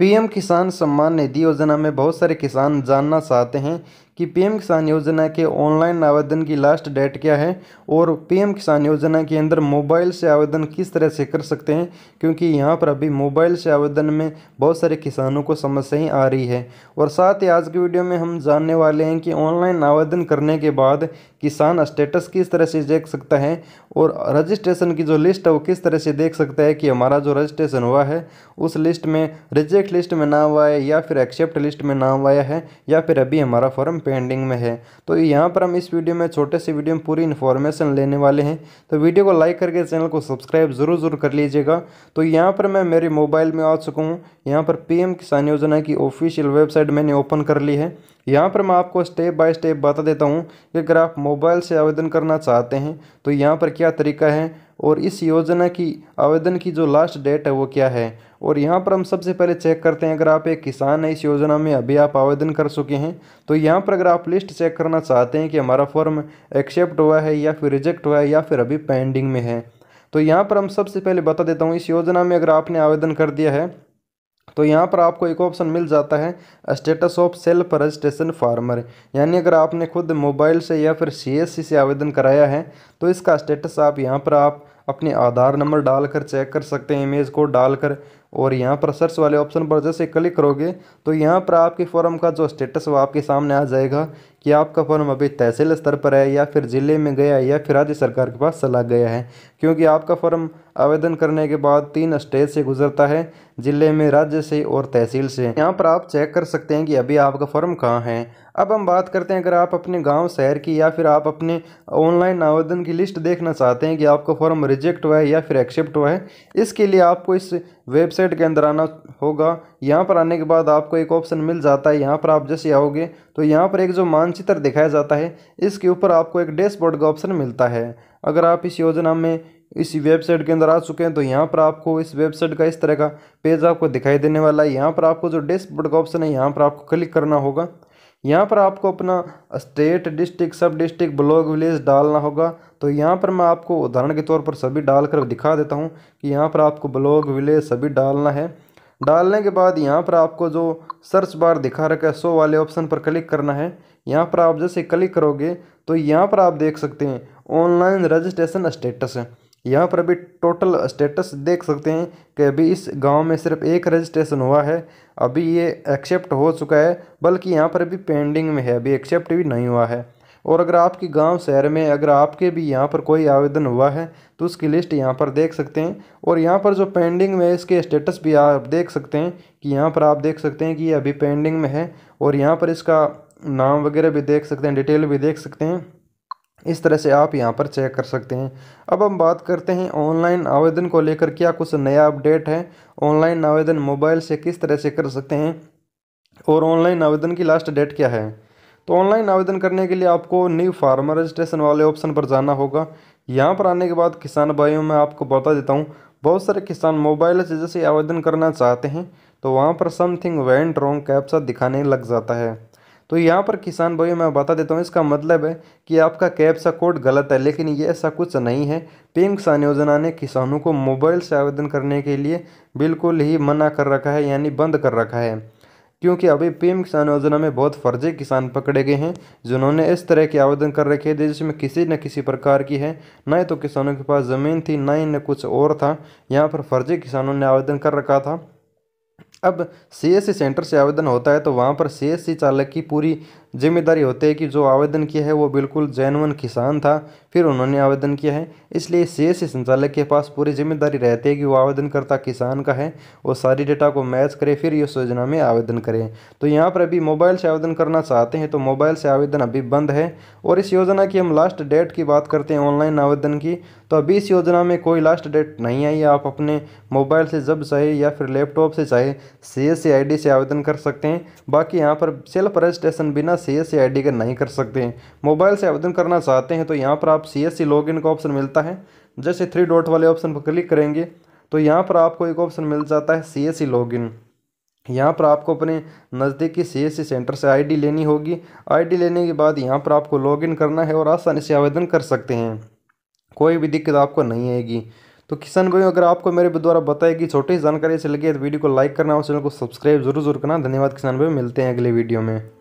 PM किसान सम्मान निधि योजना में बहुत सारे किसान जानना चाहते हैं कि पीएम किसान योजना के ऑनलाइन आवेदन की लास्ट डेट क्या है और पीएम किसान योजना के अंदर मोबाइल से आवेदन किस तरह से कर सकते हैं क्योंकि यहाँ पर अभी मोबाइल से आवेदन में बहुत सारे किसानों को समस्याएं आ रही है और साथ ही आज की वीडियो में हम जानने वाले हैं कि ऑनलाइन आवेदन करने के बाद किसान स्टेटस किस तरह से देख सकता है और रजिस्ट्रेशन की जो लिस्ट है वो किस तरह से देख सकता है कि हमारा जो रजिस्ट्रेशन हुआ है उस लिस्ट में रिजेक्ट वेट लिस्ट में नाम आया या फिर एक्सेप्ट लिस्ट में नाम आया है या फिर अभी हमारा फॉर्म पेंडिंग में है तो यहाँ पर हम इस वीडियो में छोटे से वीडियो में पूरी इन्फॉर्मेशन लेने वाले हैं तो वीडियो को लाइक करके चैनल को सब्सक्राइब ज़रूर ज़रूर कर लीजिएगा तो यहाँ पर मैं मेरे मोबाइल में आ चुका हूँ यहाँ पर पीएम किसान योजना की ऑफिशियल वेबसाइट मैंने ओपन कर ली है यहाँ पर मैं आपको स्टेप बाय स्टेप बता देता हूँ कि अगर आप मोबाइल से आवेदन करना चाहते हैं तो यहाँ पर क्या तरीका है और इस योजना की आवेदन की जो लास्ट डेट है वो क्या है और यहाँ पर हम सबसे पहले चेक करते हैं अगर आप एक किसान हैं इस योजना में अभी आप आवेदन कर चुके हैं तो यहाँ पर अगर आप लिस्ट चेक करना चाहते हैं कि हमारा फॉर्म एक्सेप्ट हुआ है या फिर रिजेक्ट हुआ है या फिर अभी पेंडिंग में है तो यहाँ पर हम सबसे पहले बता देता हूँ इस योजना में अगर आपने आवेदन कर दिया है तो यहाँ पर आपको एक ऑप्शन मिल जाता है status of self registration farmer यानी अगर आपने खुद मोबाइल से या फिर सीएससी से आवेदन कराया है तो इसका स्टेटस आप यहाँ पर आप अपने आधार नंबर डालकर चेक कर सकते हैं इमेज को डालकर और यहाँ पर सर्च वाले ऑप्शन पर जैसे क्लिक करोगे तो यहाँ पर आपके फॉर्म का जो स्टेटस वो आपके सामने आ जाएगा कि आपका फॉर्म अभी तहसील स्तर पर है या फिर ज़िले में गया है या फिर राज्य सरकार के पास चला गया है क्योंकि आपका फॉर्म आवेदन करने के बाद तीन स्टेज से गुजरता है ज़िले में राज्य से और तहसील से यहाँ पर आप चेक कर सकते हैं कि अभी आपका फॉर्म कहाँ है अब हम बात करते हैं अगर आप अपने गांव शहर की या फिर आप अपने ऑनलाइन आवेदन की लिस्ट देखना चाहते हैं कि आपका फॉर्म रिजेक्ट हुआ है या फिर एक्सेप्ट हुआ है इसके लिए आपको इस वेबसाइट वेबसाइट के अंदर आना होगा यहाँ पर आने के बाद आपको एक ऑप्शन मिल जाता है यहाँ पर आप जैसे आओगे तो यहाँ पर एक जो मानचित्र दिखाया जाता है इसके ऊपर आपको एक डैशबोर्ड का ऑप्शन मिलता है अगर आप इस योजना में इस वेबसाइट के अंदर आ चुके हैं तो यहाँ पर आपको इस वेबसाइट का इस तरह का पेज आपको दिखाई देने वाला है यहाँ पर आपको जो डैशबोर्ड का ऑप्शन है यहाँ पर आपको क्लिक करना होगा यहाँ पर आपको अपना state district sub district block village डालना होगा तो यहाँ पर मैं आपको उदाहरण के तौर पर सभी डालकर दिखा देता हूँ कि यहाँ पर आपको ब्लॉक विलेज सभी डालना है डालने के बाद यहाँ पर आपको जो सर्च बार दिखा रखा है सो वाले ऑप्शन पर क्लिक करना है यहाँ पर आप जैसे क्लिक करोगे तो यहाँ पर आप देख सकते हैं ऑनलाइन रजिस्ट्रेशन स्टेटस है यहाँ पर अभी टोटल स्टेटस देख सकते हैं कि अभी इस गांव में सिर्फ एक रजिस्ट्रेशन हुआ है अभी ये एक्सेप्ट हो चुका है बल्कि यहाँ पर अभी पेंडिंग में है अभी एक्सेप्ट भी नहीं हुआ है और अगर आपके गांव शहर में अगर आपके भी यहाँ पर कोई आवेदन हुआ है तो उसकी लिस्ट यहाँ पर देख सकते हैं और यहाँ पर जो पेंडिंग में इसके स्टेटस भी आप देख सकते हैं कि यहाँ पर आप देख सकते हैं कि ये अभी पेंडिंग में है और यहाँ पर इसका नाम वगैरह भी देख सकते हैं डिटेल भी देख सकते हैं इस तरह से आप यहाँ पर चेक कर सकते हैं अब हम बात करते हैं ऑनलाइन आवेदन को लेकर क्या कुछ नया अपडेट है ऑनलाइन आवेदन मोबाइल से किस तरह से कर सकते हैं और ऑनलाइन आवेदन की लास्ट डेट क्या है तो ऑनलाइन आवेदन करने के लिए आपको न्यू फार्मर रजिस्ट्रेशन वाले ऑप्शन पर जाना होगा यहाँ पर आने के बाद किसान भाइयों में आपको बता देता हूँ बहुत सारे किसान मोबाइल से जैसे आवेदन करना चाहते हैं तो वहाँ पर समथिंग वेंट रॉन्ग कैप्सा दिखाने लग जाता है तो यहाँ पर किसान भाई मैं बता देता हूँ इसका मतलब है कि आपका कैब सा कोड गलत है लेकिन ये ऐसा कुछ नहीं है पीएम किसान योजना ने किसानों को मोबाइल से आवेदन करने के लिए बिल्कुल ही मना कर रखा है यानी बंद कर रखा है क्योंकि अभी पीएम किसान योजना में बहुत फर्जी किसान पकड़े गए हैं जिन्होंने इस तरह के आवेदन कर रखे थे जिसमें किसी न किसी प्रकार की है न ही तो किसानों के पास ज़मीन थी ना ही न कुछ और था यहाँ पर फर्जी किसानों ने आवेदन कर रखा था अब सी एस सी सेंटर से आवेदन होता है तो वहाँ पर सी एस सी चालक की पूरी जिम्मेदारी होती है कि जो आवेदन किया है वो बिल्कुल जैनवन किसान था फिर उन्होंने आवेदन किया है इसलिए सीएससी संचालक के पास पूरी जिम्मेदारी रहती है कि वो आवेदनकर्ता किसान का है वो सारी डेटा को मैच करे फिर इस योजना में आवेदन करें तो यहाँ पर अभी मोबाइल से आवेदन करना चाहते हैं तो मोबाइल से आवेदन अभी बंद है और इस योजना की हम लास्ट डेट की बात करते हैं ऑनलाइन आवेदन की तो अभी इस योजना में कोई लास्ट डेट नहीं आई आप अपने मोबाइल से जब चाहे या फिर लैपटॉप से चाहे सी एस से आवेदन कर सकते हैं बाकी यहाँ पर सेल्फ रजिस्ट्रेशन बिना सी एस सी का नहीं कर सकते हैं मोबाइल से आवेदन करना चाहते हैं तो यहाँ पर आप सी एस सी लॉग का ऑप्शन मिलता है जैसे थ्री डॉट वाले ऑप्शन पर क्लिक करेंगे तो यहाँ पर आपको एक ऑप्शन मिल जाता है सी एस सी लॉग इन यहाँ पर आपको अपने नज़दीकी सी एस सी सेंटर से आईडी लेनी होगी आईडी लेने के बाद यहाँ पर आपको लॉगिन करना है और आसानी से आवेदन कर सकते हैं कोई भी दिक्कत आपको नहीं आएगी तो किसान भाई अगर आपको मेरे द्वारा बताई गई छोटी जानकारी से लगी है तो वीडियो को लाइक करना और चैनल को सब्सक्राइब जरूर जरूर करना धन्यवाद किसान भाई मिलते हैं अगले वीडियो में